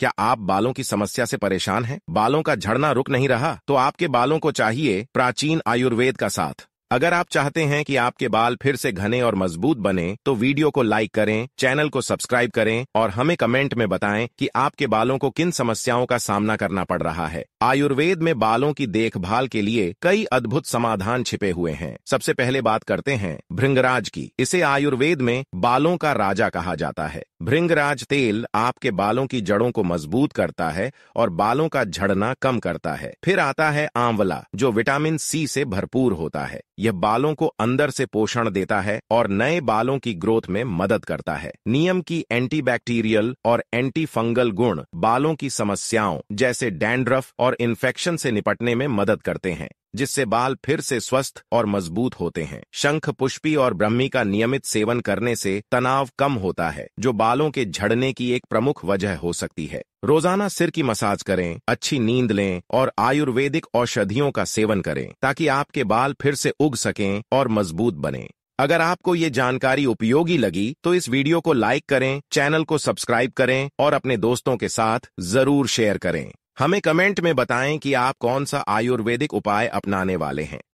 क्या आप बालों की समस्या से परेशान हैं? बालों का झड़ना रुक नहीं रहा तो आपके बालों को चाहिए प्राचीन आयुर्वेद का साथ अगर आप चाहते हैं कि आपके बाल फिर से घने और मजबूत बने तो वीडियो को लाइक करें चैनल को सब्सक्राइब करें और हमें कमेंट में बताएं कि आपके बालों को किन समस्याओं का सामना करना पड़ रहा है आयुर्वेद में बालों की देखभाल के लिए कई अद्भुत समाधान छिपे हुए हैं सबसे पहले बात करते हैं भृंगराज की इसे आयुर्वेद में बालों का राजा कहा जाता है भृंगराज तेल आपके बालों की जड़ों को मजबूत करता है और बालों का झड़ना कम करता है फिर आता है आंवला जो विटामिन सी से भरपूर होता है यह बालों को अंदर से पोषण देता है और नए बालों की ग्रोथ में मदद करता है नियम की एंटीबैक्टीरियल और एंटी फंगल गुण बालों की समस्याओं जैसे डैंड्रफ और इन्फेक्शन से निपटने में मदद करते हैं जिससे बाल फिर से स्वस्थ और मजबूत होते हैं शंख पुष्पी और ब्रह्मी का नियमित सेवन करने से तनाव कम होता है जो बालों के झड़ने की एक प्रमुख वजह हो सकती है रोजाना सिर की मसाज करें अच्छी नींद लें और आयुर्वेदिक औषधियों का सेवन करें ताकि आपके बाल फिर से उग सकें और मजबूत बने अगर आपको ये जानकारी उपयोगी लगी तो इस वीडियो को लाइक करें चैनल को सब्सक्राइब करें और अपने दोस्तों के साथ जरूर शेयर करें हमें कमेंट में बताएं कि आप कौन सा आयुर्वेदिक उपाय अपनाने वाले हैं